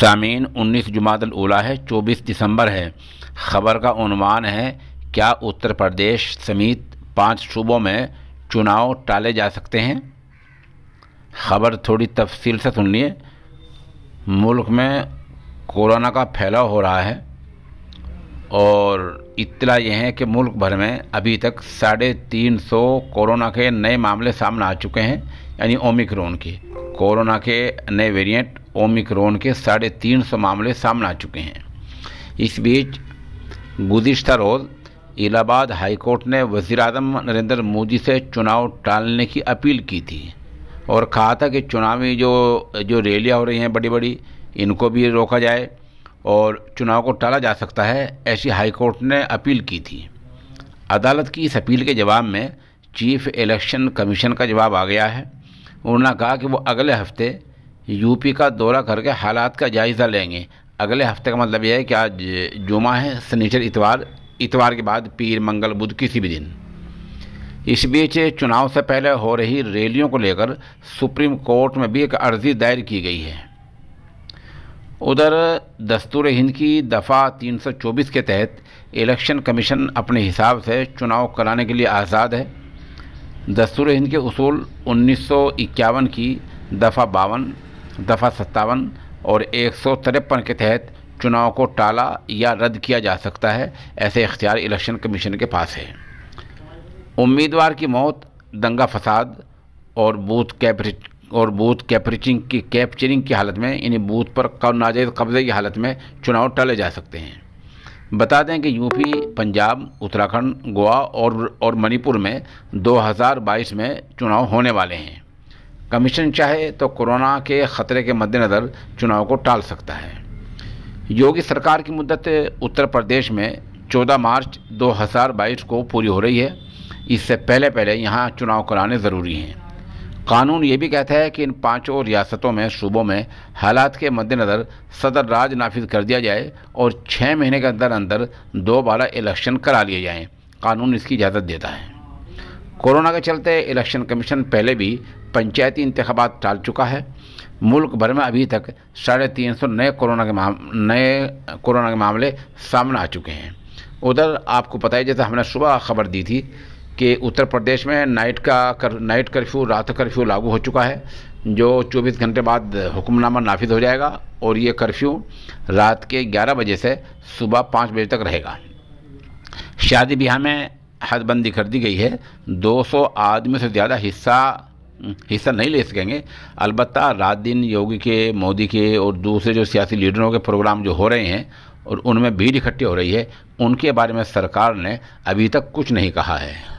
सामीन उन्नीस जुमातल उला है चौबीस दिसंबर है ख़बर का उनवान है क्या उत्तर प्रदेश समेत पांच सूबों में चुनाव टाले जा सकते हैं खबर थोड़ी तफसील से सुन लिए मुल्क में कोरोना का फैलाव हो रहा है और इतला यह है कि मुल्क भर में अभी तक साढ़े तीन सौ कोरोना के नए मामले सामने आ चुके हैं यानी ओमिक्रोन के कोरोना के नए वेरिएंट ओमिक्रोन के साढ़े तीन सौ मामले सामने आ चुके हैं इस बीच गुजशत रोज़ इलाहाबाद हाईकोर्ट ने वजीर अजम नरेंद्र मोदी से चुनाव टालने की अपील की थी और कहा था कि चुनावी जो जो रैलियाँ हो रही हैं बड़ी बड़ी इनको भी रोका जाए और चुनाव को टाला जा सकता है ऐसी हाईकोर्ट ने अपील की थी अदालत की इस अपील के जवाब में चीफ इलेक्शन कमीशन का जवाब आ गया है उन्होंने कहा कि वो अगले हफ्ते यूपी का दौरा करके हालात का जायज़ा लेंगे अगले हफ्ते का मतलब यह है कि आज जुमा है सनीचर इतवार इतवार के बाद पीर मंगल बुध किसी भी दिन इस बीच चुनाव से पहले हो रही रैलियों को लेकर सुप्रीम कोर्ट में भी एक अर्जी दायर की गई है उधर दस्तूर हिंद की दफ़ा 324 के तहत इलेक्शन कमीशन अपने हिसाब से चुनाव कराने के लिए आज़ाद है दस्तूर हिंद के उसूल उन्नीस की दफ़ा बावन दफ़ा सत्तावन और एक सौ तिरपन के तहत चुनाव को टाला या रद्द किया जा सकता है ऐसे इख्तियार इलेक्शन कमीशन के पास है उम्मीदवार की मौत दंगा फसाद और बूथ कैपरिच और बूथ कैपरिचिंग की कैप्चरिंग की हालत में यानी बूथ पर नाजायज़ कब्ज़े की हालत में चुनाव टाले जा सकते हैं बता दें कि यूपी पंजाब उत्तराखंड गोवा और और मणिपुर में 2022 में चुनाव होने वाले हैं कमीशन चाहे तो कोरोना के खतरे के मद्देनज़र चुनाव को टाल सकता है योगी सरकार की मुद्दत उत्तर प्रदेश में 14 मार्च 2022 को पूरी हो रही है इससे पहले पहले यहाँ चुनाव कराने ज़रूरी हैं कानून ये भी कहता है कि इन पांचों रियासतों में सूबों में हालात के मद्देनज़र सदर राज नाफिज कर दिया जाए और छः महीने के अंदर अंदर दोबारा इलेक्शन करा लिए जाएँ कानून इसकी इजाज़त देता है कोरोना के चलते इलेक्शन कमीशन पहले भी पंचायती इंतबात टाल चुका है मुल्क भर में अभी तक साढ़े तीन सौ नए कोरोना के नए कोरोना के मामले सामने आ चुके हैं उधर आपको पता है जैसे हमने सुबह खबर दी थी कि उत्तर प्रदेश में नाइट का कर, नाइट कर्फ्यू रात कर्फ्यू लागू हो चुका है जो 24 घंटे बाद हुक्मनामा नाफिज हो जाएगा और ये कर्फ्यू रात के 11 बजे से सुबह पाँच बजे तक रहेगा शादी ब्याह में हदबंदी कर दी गई है 200 आदमी से ज़्यादा हिस्सा हम्म, हिस्सा नहीं ले सकेंगे अलबत् रात दिन योगी के मोदी के और दूसरे जो सियासी लीडरों के प्रोग्राम जो हो रहे हैं और उनमें भीड़ इकट्ठी हो रही है उनके बारे में सरकार ने अभी तक कुछ नहीं कहा है